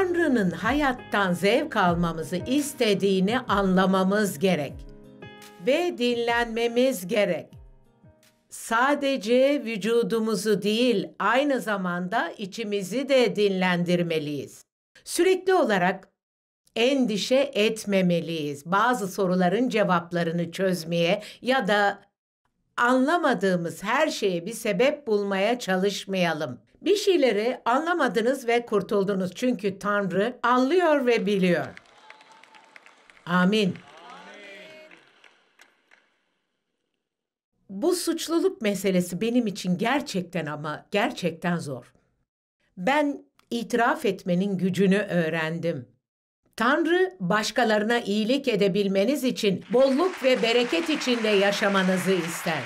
Tanrı'nın hayattan zevk almamızı istediğini anlamamız gerek ve dinlenmemiz gerek. Sadece vücudumuzu değil, aynı zamanda içimizi de dinlendirmeliyiz. Sürekli olarak endişe etmemeliyiz. Bazı soruların cevaplarını çözmeye ya da anlamadığımız her şeye bir sebep bulmaya çalışmayalım. Bir şeyleri anlamadınız ve kurtuldunuz. Çünkü Tanrı anlıyor ve biliyor. Amin. Bu suçluluk meselesi benim için gerçekten ama gerçekten zor. Ben itiraf etmenin gücünü öğrendim. Tanrı başkalarına iyilik edebilmeniz için bolluk ve bereket içinde yaşamanızı ister.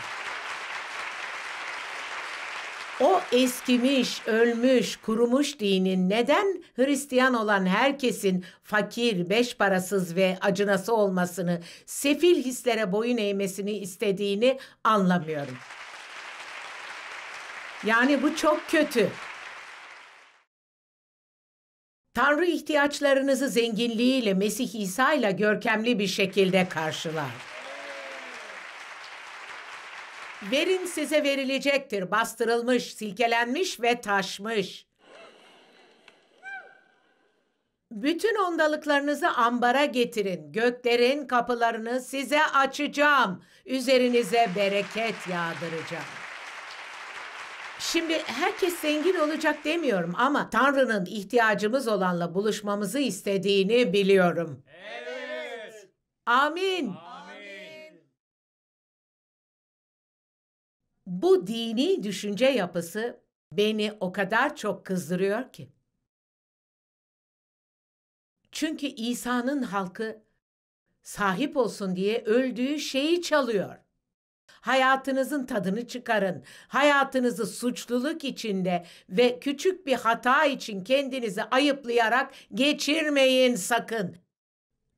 O eskimiş, ölmüş, kurumuş dinin neden Hristiyan olan herkesin fakir, beş parasız ve acınası olmasını, sefil hislere boyun eğmesini istediğini anlamıyorum. Yani bu çok kötü. Tanrı ihtiyaçlarınızı zenginliğiyle, Mesih İsa ile görkemli bir şekilde karşılar. Verin size verilecektir. Bastırılmış, silkelenmiş ve taşmış. Bütün ondalıklarınızı ambara getirin. Göklerin kapılarını size açacağım. Üzerinize bereket yağdıracağım. Şimdi herkes zengin olacak demiyorum ama Tanrı'nın ihtiyacımız olanla buluşmamızı istediğini biliyorum. Evet. Amin. Amin. Bu dini düşünce yapısı beni o kadar çok kızdırıyor ki. Çünkü İsa'nın halkı sahip olsun diye öldüğü şeyi çalıyor. Hayatınızın tadını çıkarın. Hayatınızı suçluluk içinde ve küçük bir hata için kendinizi ayıplayarak geçirmeyin sakın.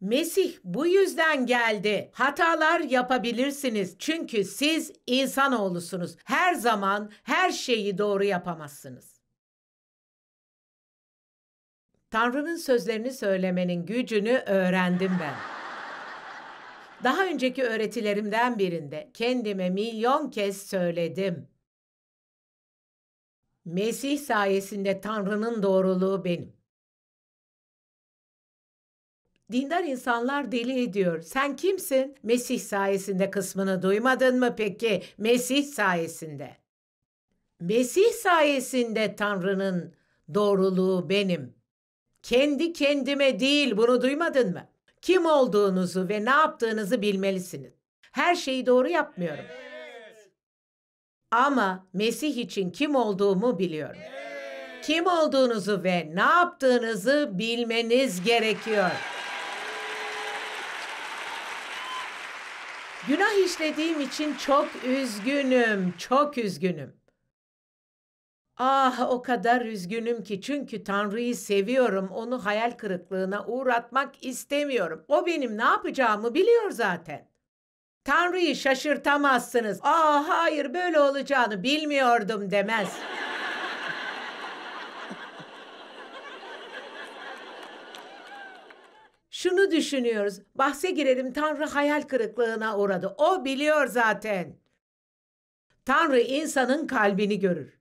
Mesih bu yüzden geldi. Hatalar yapabilirsiniz. Çünkü siz insanoğlusunuz. Her zaman her şeyi doğru yapamazsınız. Tanrı'nın sözlerini söylemenin gücünü öğrendim ben. Daha önceki öğretilerimden birinde kendime milyon kez söyledim. Mesih sayesinde Tanrı'nın doğruluğu benim. Dindar insanlar deli ediyor. Sen kimsin? Mesih sayesinde kısmını duymadın mı peki? Mesih sayesinde. Mesih sayesinde Tanrı'nın doğruluğu benim. Kendi kendime değil bunu duymadın mı? Kim olduğunuzu ve ne yaptığınızı bilmelisiniz. Her şeyi doğru yapmıyorum. Ama Mesih için kim olduğumu biliyorum. Kim olduğunuzu ve ne yaptığınızı bilmeniz gerekiyor. Günah işlediğim için çok üzgünüm, çok üzgünüm. Ah o kadar üzgünüm ki çünkü Tanrı'yı seviyorum. Onu hayal kırıklığına uğratmak istemiyorum. O benim ne yapacağımı biliyor zaten. Tanrı'yı şaşırtamazsınız. Ah hayır böyle olacağını bilmiyordum demez. şunu düşünüyoruz. Bahse girelim Tanrı hayal kırıklığına uğradı. O biliyor zaten. Tanrı insanın kalbini görür.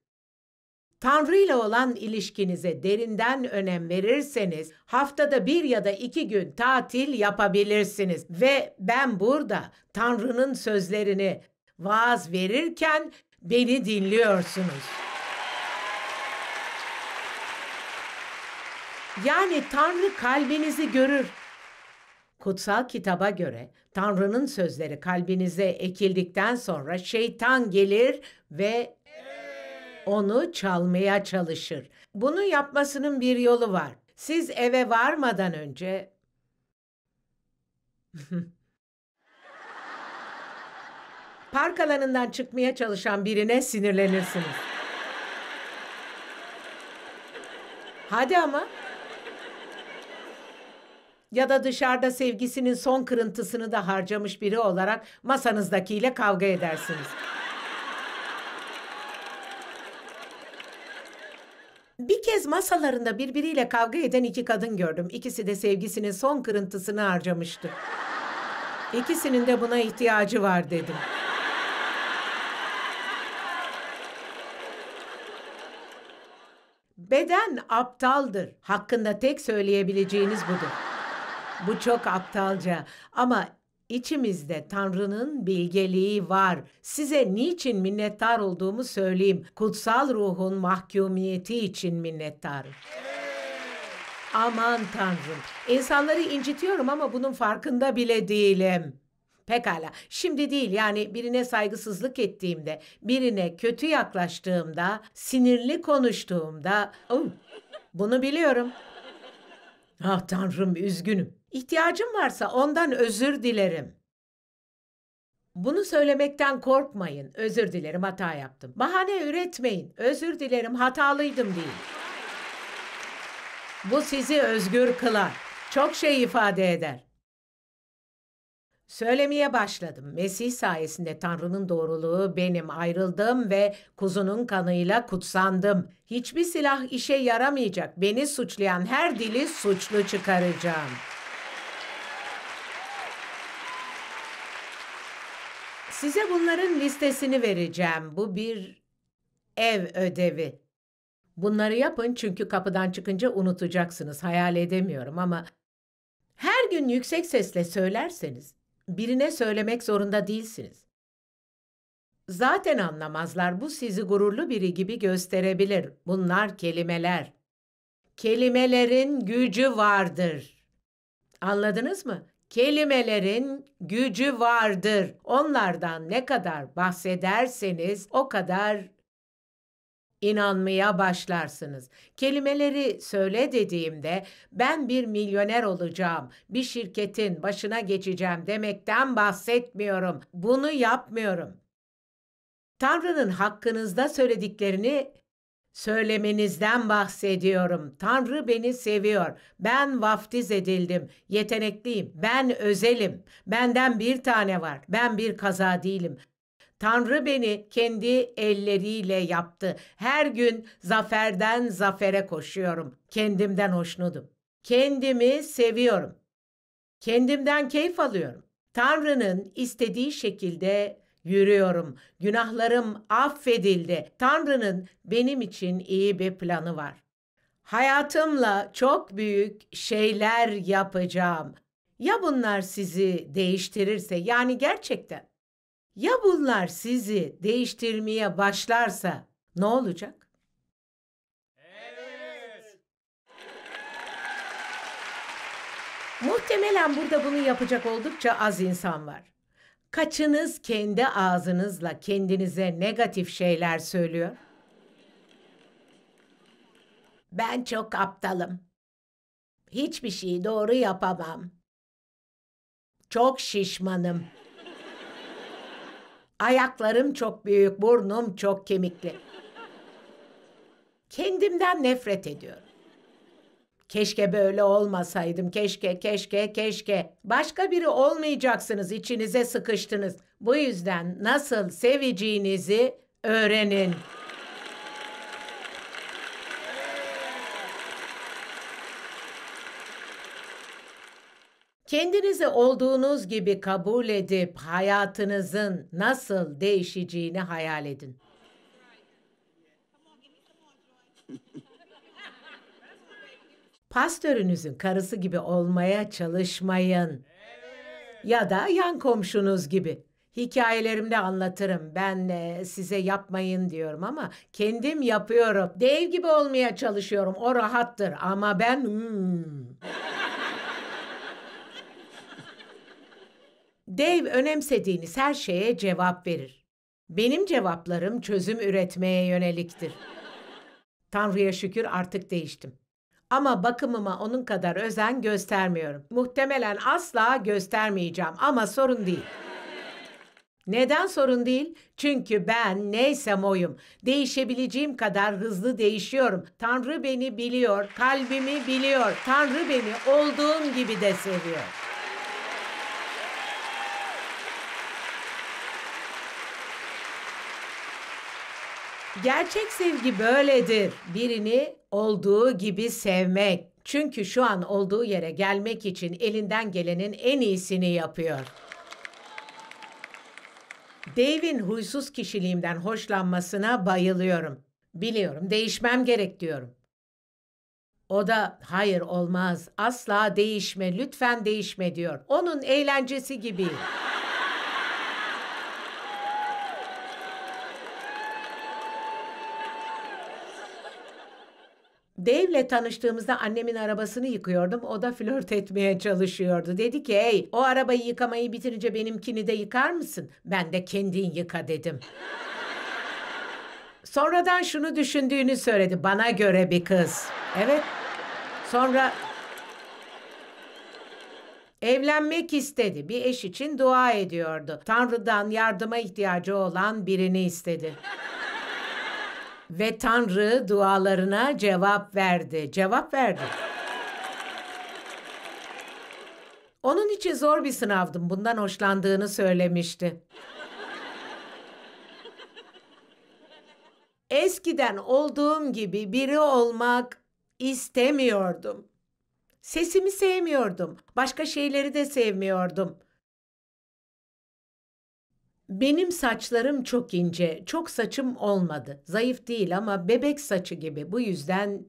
Tanrı ile olan ilişkinize derinden önem verirseniz haftada bir ya da iki gün tatil yapabilirsiniz. Ve ben burada Tanrı'nın sözlerini vaaz verirken beni dinliyorsunuz. Yani Tanrı kalbinizi görür. Kutsal kitaba göre Tanrı'nın sözleri kalbinize ekildikten sonra şeytan gelir ve onu çalmaya çalışır. Bunu yapmasının bir yolu var. Siz eve varmadan önce park alanından çıkmaya çalışan birine sinirlenirsiniz. Hadi ama ya da dışarıda sevgisinin son kırıntısını da harcamış biri olarak masanızdakiyle kavga edersiniz. Bir kez masalarında birbiriyle kavga eden iki kadın gördüm. İkisi de sevgisinin son kırıntısını harcamıştı. İkisinin de buna ihtiyacı var dedim. Beden aptaldır. Hakkında tek söyleyebileceğiniz budur. Bu çok aptalca ama içimizde Tanrı'nın bilgeliği var. Size niçin minnettar olduğumu söyleyeyim. Kutsal ruhun mahkumiyeti için minnettar. Aman Tanrım. İnsanları incitiyorum ama bunun farkında bile değilim. Pekala. Şimdi değil yani birine saygısızlık ettiğimde, birine kötü yaklaştığımda, sinirli konuştuğumda... bunu biliyorum. Ah Tanrım üzgünüm. İhtiyacım varsa ondan özür dilerim. Bunu söylemekten korkmayın. Özür dilerim hata yaptım. Bahane üretmeyin. Özür dilerim hatalıydım deyin. Bu sizi özgür kılar. Çok şey ifade eder. Söylemeye başladım. Mesih sayesinde Tanrı'nın doğruluğu benim ayrıldım ve kuzunun kanıyla kutsandım. Hiçbir silah işe yaramayacak. Beni suçlayan her dili suçlu çıkaracağım.'' Size bunların listesini vereceğim. Bu bir ev ödevi. Bunları yapın çünkü kapıdan çıkınca unutacaksınız. Hayal edemiyorum ama her gün yüksek sesle söylerseniz birine söylemek zorunda değilsiniz. Zaten anlamazlar. Bu sizi gururlu biri gibi gösterebilir. Bunlar kelimeler. Kelimelerin gücü vardır. Anladınız mı? Kelimelerin gücü vardır. Onlardan ne kadar bahsederseniz o kadar inanmaya başlarsınız. Kelimeleri söyle dediğimde ben bir milyoner olacağım, bir şirketin başına geçeceğim demekten bahsetmiyorum. Bunu yapmıyorum. Tanrı'nın hakkınızda söylediklerini Söylemenizden bahsediyorum. Tanrı beni seviyor. Ben vaftiz edildim. Yetenekliyim. Ben özelim. Benden bir tane var. Ben bir kaza değilim. Tanrı beni kendi elleriyle yaptı. Her gün zaferden zafere koşuyorum. Kendimden hoşnudum. Kendimi seviyorum. Kendimden keyif alıyorum. Tanrı'nın istediği şekilde yürüyorum. Günahlarım affedildi. Tanrı'nın benim için iyi bir planı var. Hayatımla çok büyük şeyler yapacağım. Ya bunlar sizi değiştirirse yani gerçekten ya bunlar sizi değiştirmeye başlarsa ne olacak? Evet. Muhtemelen burada bunu yapacak oldukça az insan var. Kaçınız kendi ağzınızla kendinize negatif şeyler söylüyor? Ben çok aptalım. Hiçbir şeyi doğru yapamam. Çok şişmanım. Ayaklarım çok büyük, burnum çok kemikli. Kendimden nefret ediyorum. Keşke böyle olmasaydım. Keşke, keşke, keşke. Başka biri olmayacaksınız. İçinize sıkıştınız. Bu yüzden nasıl seveceğinizi öğrenin. Kendinizi olduğunuz gibi kabul edip hayatınızın nasıl değişeceğini hayal edin. pastörünüzün karısı gibi olmaya çalışmayın. Ya da yan komşunuz gibi. Hikayelerimde anlatırım. Ben e, size yapmayın diyorum ama kendim yapıyorum. Dev gibi olmaya çalışıyorum. O rahattır ama ben... Hmm. Dev önemsediğiniz her şeye cevap verir. Benim cevaplarım çözüm üretmeye yöneliktir. Tanrı'ya şükür artık değiştim ama bakımıma onun kadar özen göstermiyorum. Muhtemelen asla göstermeyeceğim ama sorun değil. Neden sorun değil? Çünkü ben neysem oyum. Değişebileceğim kadar hızlı değişiyorum. Tanrı beni biliyor, kalbimi biliyor. Tanrı beni olduğum gibi de seviyor. Gerçek sevgi böyledir. Birini olduğu gibi sevmek. Çünkü şu an olduğu yere gelmek için elinden gelenin en iyisini yapıyor. Dave'in huysuz kişiliğimden hoşlanmasına bayılıyorum. Biliyorum, değişmem gerek diyorum. O da hayır olmaz, asla değişme, lütfen değişme diyor. Onun eğlencesi gibi. Dave'le tanıştığımızda annemin arabasını yıkıyordum. O da flört etmeye çalışıyordu. Dedi ki hey o arabayı yıkamayı bitirince benimkini de yıkar mısın? Ben de kendin yıka dedim. Sonradan şunu düşündüğünü söyledi. Bana göre bir kız. Evet. Sonra Evlenmek istedi. Bir eş için dua ediyordu. Tanrı'dan yardıma ihtiyacı olan birini istedi. Ve Tanrı dualarına cevap verdi. Cevap verdi. Onun için zor bir sınavdım. Bundan hoşlandığını söylemişti. Eskiden olduğum gibi biri olmak istemiyordum. Sesimi sevmiyordum. Başka şeyleri de sevmiyordum. Benim saçlarım çok ince, çok saçım olmadı. Zayıf değil ama bebek saçı gibi. Bu yüzden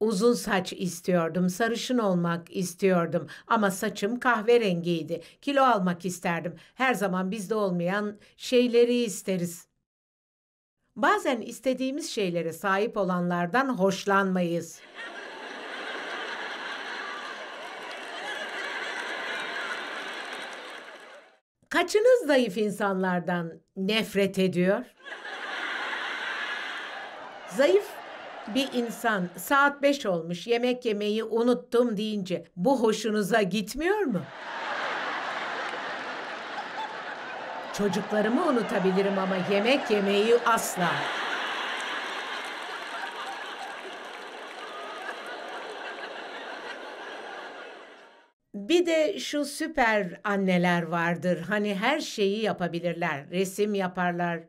uzun saç istiyordum, sarışın olmak istiyordum ama saçım kahverengiydi. Kilo almak isterdim. Her zaman bizde olmayan şeyleri isteriz. Bazen istediğimiz şeylere sahip olanlardan hoşlanmayız. kaçınız zayıf insanlardan nefret ediyor? zayıf bir insan saat beş olmuş yemek yemeyi unuttum deyince bu hoşunuza gitmiyor mu? Çocuklarımı unutabilirim ama yemek yemeyi asla. Bir de şu süper anneler vardır. Hani her şeyi yapabilirler. Resim yaparlar,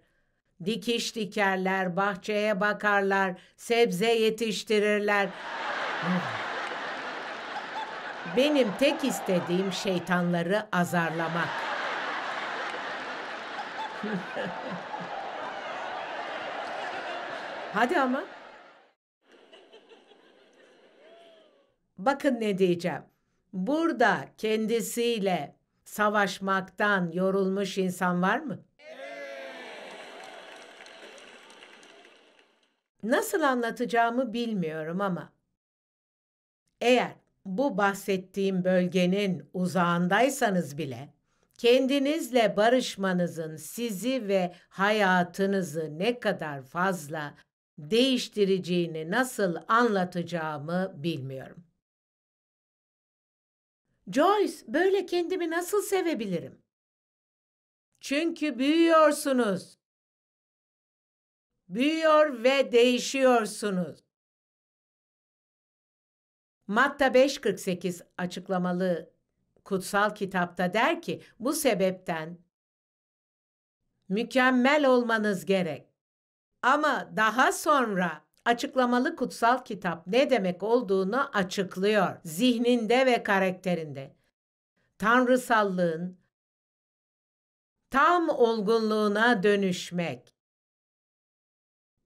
dikiş dikerler, bahçeye bakarlar, sebze yetiştirirler. Benim tek istediğim şeytanları azarlamak. Hadi ama. Bakın ne diyeceğim burada kendisiyle savaşmaktan yorulmuş insan var mı? Nasıl anlatacağımı bilmiyorum ama eğer bu bahsettiğim bölgenin uzağındaysanız bile kendinizle barışmanızın sizi ve hayatınızı ne kadar fazla değiştireceğini nasıl anlatacağımı bilmiyorum. Joyce, böyle kendimi nasıl sevebilirim? Çünkü büyüyorsunuz. Büyüyor ve değişiyorsunuz. Matta 5.48 açıklamalı kutsal kitapta der ki bu sebepten mükemmel olmanız gerek. Ama daha sonra açıklamalı kutsal kitap ne demek olduğunu açıklıyor zihninde ve karakterinde. Tanrısallığın tam olgunluğuna dönüşmek,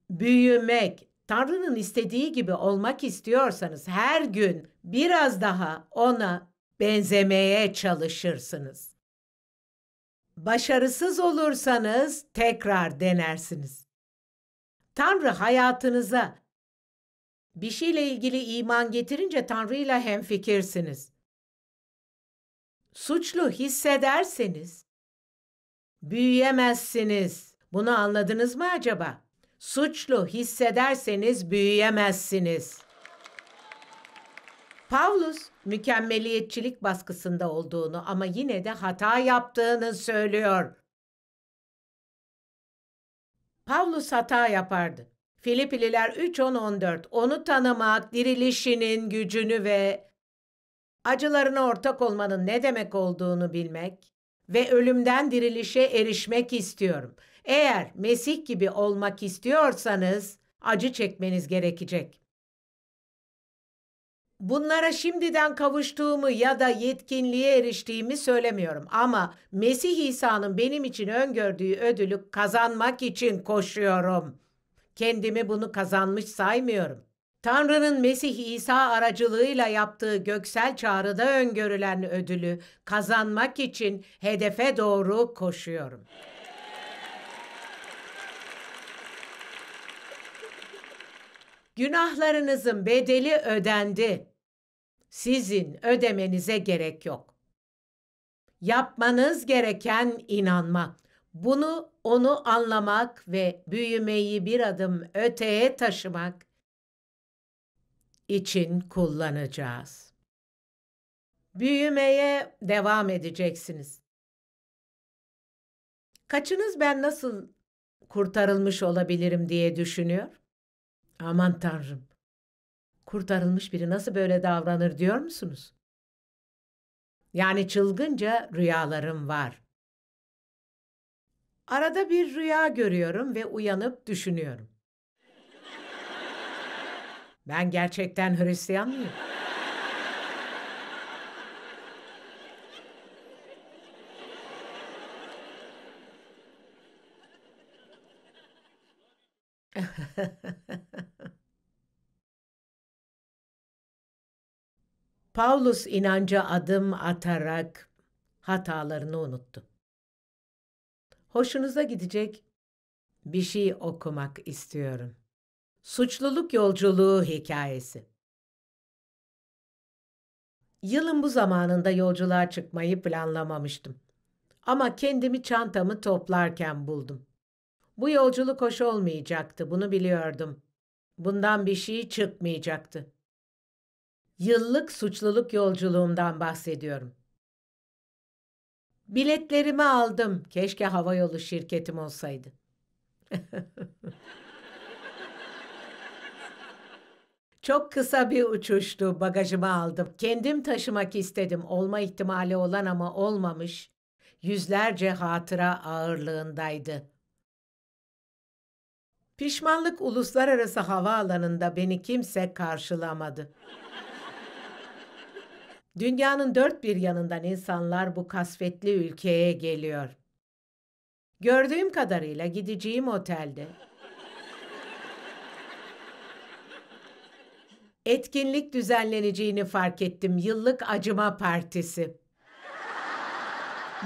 büyümek, Tanrı'nın istediği gibi olmak istiyorsanız her gün biraz daha ona benzemeye çalışırsınız. Başarısız olursanız tekrar denersiniz. Tanrı hayatınıza bir şeyle ilgili iman getirince Tanrı'yla hemfikirsiniz. Suçlu hissederseniz büyüyemezsiniz. Bunu anladınız mı acaba? Suçlu hissederseniz büyüyemezsiniz. Pavlus mükemmeliyetçilik baskısında olduğunu ama yine de hata yaptığını söylüyor. Pavlus hata yapardı. Filipliler 3.10.14 onu tanımak, dirilişinin gücünü ve acılarına ortak olmanın ne demek olduğunu bilmek ve ölümden dirilişe erişmek istiyorum. Eğer Mesih gibi olmak istiyorsanız acı çekmeniz gerekecek bunlara şimdiden kavuştuğumu ya da yetkinliğe eriştiğimi söylemiyorum ama Mesih İsa'nın benim için öngördüğü ödülü kazanmak için koşuyorum. Kendimi bunu kazanmış saymıyorum. Tanrı'nın Mesih İsa aracılığıyla yaptığı göksel çağrıda öngörülen ödülü kazanmak için hedefe doğru koşuyorum. Günahlarınızın bedeli ödendi. Sizin ödemenize gerek yok. Yapmanız gereken inanmak. Bunu onu anlamak ve büyümeyi bir adım öteye taşımak için kullanacağız. Büyümeye devam edeceksiniz. Kaçınız ben nasıl kurtarılmış olabilirim diye düşünüyor? Aman tanrım kurtarılmış biri nasıl böyle davranır diyor musunuz? Yani çılgınca rüyalarım var. Arada bir rüya görüyorum ve uyanıp düşünüyorum. Ben gerçekten Hristiyan mıyım? Paulus inanca adım atarak hatalarını unuttu. Hoşunuza gidecek bir şey okumak istiyorum. Suçluluk yolculuğu hikayesi. Yılın bu zamanında yolculuğa çıkmayı planlamamıştım. Ama kendimi çantamı toplarken buldum. Bu yolculuk hoş olmayacaktı, bunu biliyordum. Bundan bir şey çıkmayacaktı yıllık suçluluk yolculuğumdan bahsediyorum. Biletlerimi aldım. Keşke havayolu şirketim olsaydı. Çok kısa bir uçuştu. Bagajımı aldım. Kendim taşımak istedim. Olma ihtimali olan ama olmamış. Yüzlerce hatıra ağırlığındaydı. Pişmanlık uluslararası havaalanında beni kimse karşılamadı. Dünyanın dört bir yanından insanlar bu kasvetli ülkeye geliyor. Gördüğüm kadarıyla gideceğim otelde etkinlik düzenleneceğini fark ettim. Yıllık Acıma Partisi.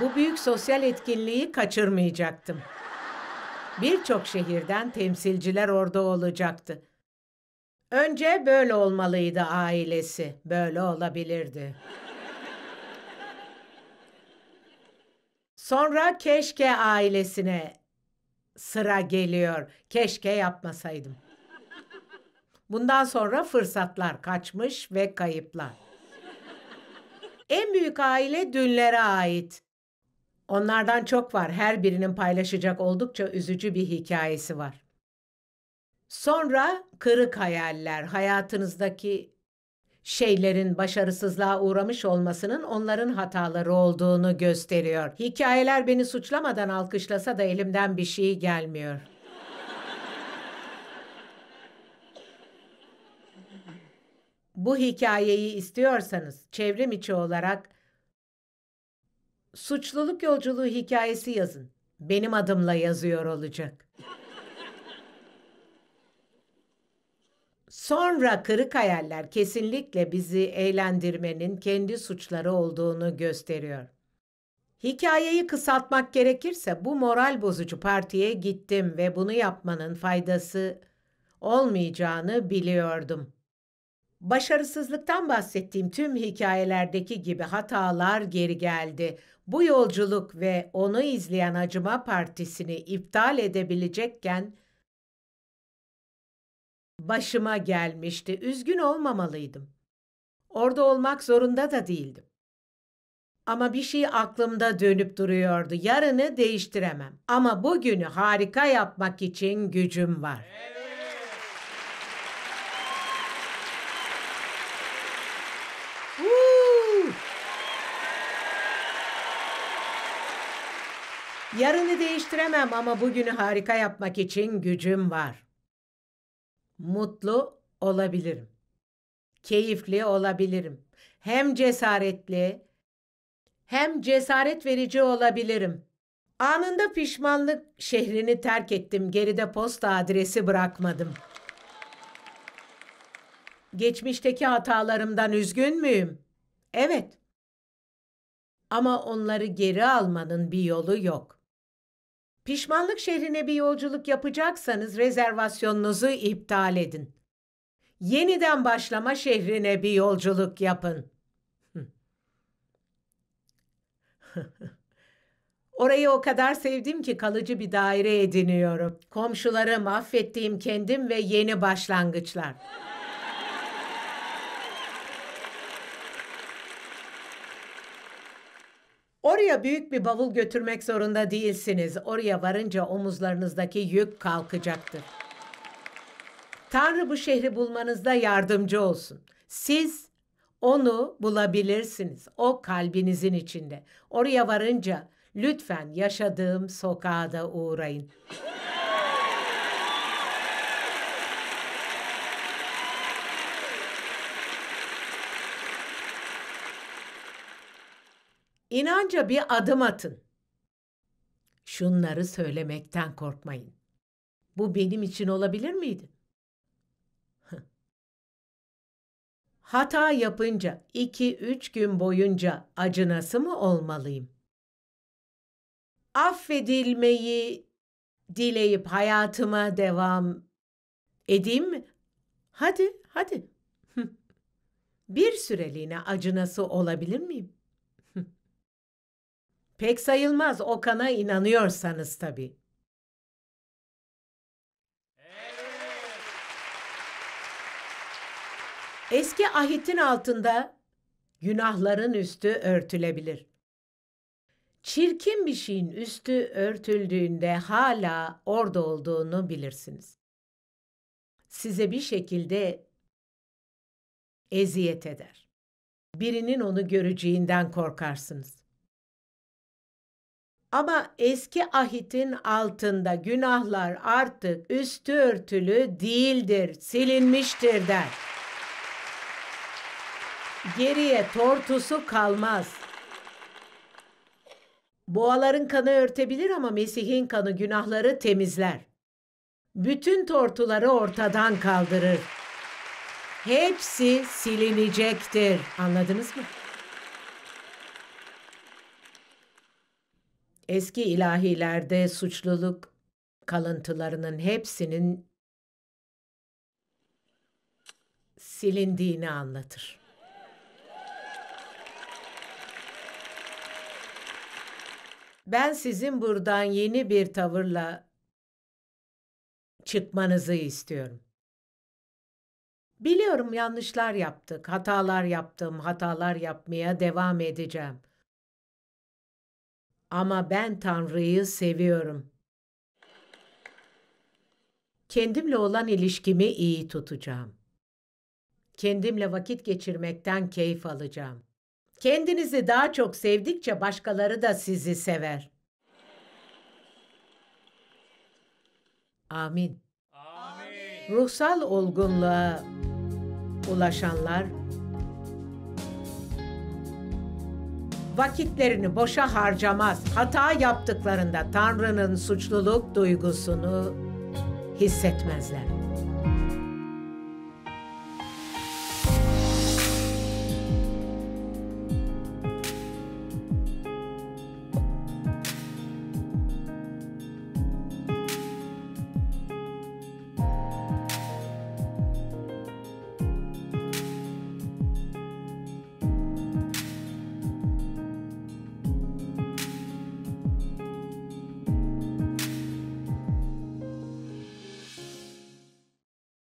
Bu büyük sosyal etkinliği kaçırmayacaktım. Birçok şehirden temsilciler orada olacaktı. Önce böyle olmalıydı ailesi. Böyle olabilirdi. Sonra keşke ailesine sıra geliyor. Keşke yapmasaydım. Bundan sonra fırsatlar kaçmış ve kayıplar. En büyük aile dünlere ait. Onlardan çok var. Her birinin paylaşacak oldukça üzücü bir hikayesi var. Sonra kırık hayaller, hayatınızdaki şeylerin başarısızlığa uğramış olmasının onların hataları olduğunu gösteriyor. Hikayeler beni suçlamadan alkışlasa da elimden bir şey gelmiyor. Bu hikayeyi istiyorsanız çevrim içi olarak suçluluk yolculuğu hikayesi yazın. Benim adımla yazıyor olacak. Sonra kırık hayaller kesinlikle bizi eğlendirmenin kendi suçları olduğunu gösteriyor. Hikayeyi kısaltmak gerekirse bu moral bozucu partiye gittim ve bunu yapmanın faydası olmayacağını biliyordum. Başarısızlıktan bahsettiğim tüm hikayelerdeki gibi hatalar geri geldi. Bu yolculuk ve onu izleyen acıma partisini iptal edebilecekken başıma gelmişti. Üzgün olmamalıydım. Orada olmak zorunda da değildim. Ama bir şey aklımda dönüp duruyordu. Yarını değiştiremem. Ama bugünü harika yapmak için gücüm var. Evet. Yarını değiştiremem ama bugünü harika yapmak için gücüm var mutlu olabilirim. Keyifli olabilirim. Hem cesaretli hem cesaret verici olabilirim. Anında pişmanlık şehrini terk ettim. Geride posta adresi bırakmadım. Geçmişteki hatalarımdan üzgün müyüm? Evet. Ama onları geri almanın bir yolu yok. Pişmanlık şehrine bir yolculuk yapacaksanız rezervasyonunuzu iptal edin. Yeniden başlama şehrine bir yolculuk yapın. Orayı o kadar sevdim ki kalıcı bir daire ediniyorum. Komşularım, affettiğim kendim ve yeni başlangıçlar. Oraya büyük bir bavul götürmek zorunda değilsiniz. Oraya varınca omuzlarınızdaki yük kalkacaktır. Tanrı bu şehri bulmanızda yardımcı olsun. Siz onu bulabilirsiniz. O kalbinizin içinde. Oraya varınca lütfen yaşadığım sokağa da uğrayın. inanca bir adım atın. Şunları söylemekten korkmayın. Bu benim için olabilir miydi? Hata yapınca iki üç gün boyunca acınası mı olmalıyım? Affedilmeyi dileyip hayatıma devam edeyim mi? Hadi, hadi. bir süreliğine acınası olabilir miyim? Pek sayılmaz Okan'a inanıyorsanız tabii. Eski ahitin altında günahların üstü örtülebilir. Çirkin bir şeyin üstü örtüldüğünde hala orada olduğunu bilirsiniz. Size bir şekilde eziyet eder. Birinin onu göreceğinden korkarsınız. Ama eski ahitin altında günahlar artık üstü örtülü değildir, silinmiştir der. Geriye tortusu kalmaz. Boğaların kanı örtebilir ama Mesih'in kanı günahları temizler. Bütün tortuları ortadan kaldırır. Hepsi silinecektir. Anladınız mı? eski ilahilerde suçluluk kalıntılarının hepsinin silindiğini anlatır. Ben sizin buradan yeni bir tavırla çıkmanızı istiyorum. Biliyorum yanlışlar yaptık, hatalar yaptım, hatalar yapmaya devam edeceğim. Ama ben Tanrı'yı seviyorum. Kendimle olan ilişkimi iyi tutacağım. Kendimle vakit geçirmekten keyif alacağım. Kendinizi daha çok sevdikçe başkaları da sizi sever. Amin. Amin. Ruhsal olgunluğa ulaşanlar vakitlerini boşa harcamaz. Hata yaptıklarında Tanrı'nın suçluluk duygusunu hissetmezler.